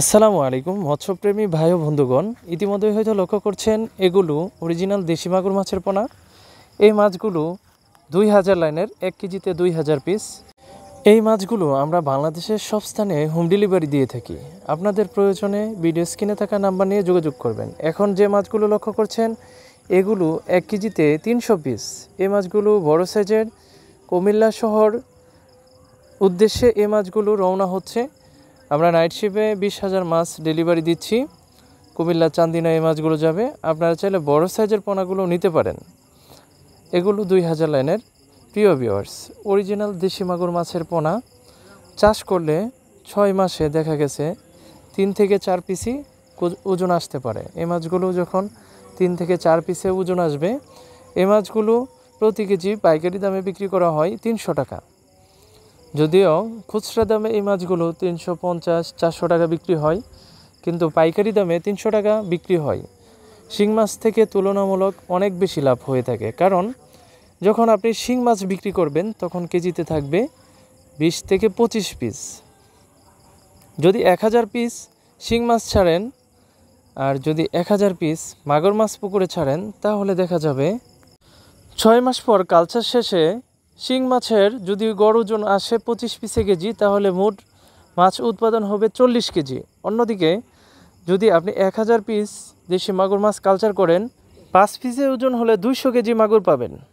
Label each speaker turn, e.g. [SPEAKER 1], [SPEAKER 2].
[SPEAKER 1] আসসালামু আলাইকুম মৎস্যপ্রেমী ভাই ও বন্ধুগণ ইতিমধ্যে হয়তো লক্ষ্য করছেন এগুলো অরিজিনাল দেশি মাগুর মাছের পোনা এই মাছগুলো দুই হাজার লাইনের এক কেজিতে দুই হাজার পিস এই মাছগুলো আমরা বাংলাদেশের সব স্থানে হোম ডেলিভারি দিয়ে থাকি আপনাদের প্রয়োজনে ভিডিও স্ক্রিনে থাকা নাম্বার নিয়ে যোগাযোগ করবেন এখন যে মাছগুলো লক্ষ্য করছেন এগুলো এক কেজিতে তিনশো পিস এই মাছগুলো বড় সাইজের কুমিল্লা শহর উদ্দেশ্যে এই মাছগুলো রওনা হচ্ছে আমরা নাইট শিপে বিশ হাজার মাছ ডেলিভারি দিচ্ছি কুমিল্লা চান্দিনা এই মাছগুলো যাবে আপনারা চাইলে বড় সাইজের পোনাগুলো নিতে পারেন এগুলো দুই হাজার লাইনের প্রিয় ভিওয়ার্স অরিজিনাল দেশি মাগুর মাছের পোনা চাষ করলে ছয় মাসে দেখা গেছে তিন থেকে চার পিসি ওজন আসতে পারে এই মাছগুলো যখন তিন থেকে চার পিসে ওজন আসবে এই মাছগুলো প্রতি কেজি পাইকারি দামে বিক্রি করা হয় তিনশো টাকা যদিও খুচরা দামে এই মাছগুলো তিনশো পঞ্চাশ চারশো টাকা বিক্রি হয় কিন্তু পাইকারি দামে তিনশো টাকা বিক্রি হয় শিং মাছ থেকে তুলনামূলক অনেক বেশি লাভ হয়ে থাকে কারণ যখন আপনি শিং মাছ বিক্রি করবেন তখন কেজিতে থাকবে বিশ থেকে পঁচিশ পিস যদি এক হাজার পিস শিং মাছ ছাড়েন আর যদি এক হাজার পিস মাগর মাছ পুকুরে ছাড়েন তাহলে দেখা যাবে ছয় মাস পর কালচার শেষে শিং মাছের যদি গড় ওজন আসে পঁচিশ পিসে কেজি তাহলে মোট মাছ উৎপাদন হবে চল্লিশ কেজি অন্যদিকে যদি আপনি এক হাজার পিস দেশি মাগুর মাছ কালচার করেন পাঁচ পিসের ওজন হলে দুইশো কেজি মাগুর পাবেন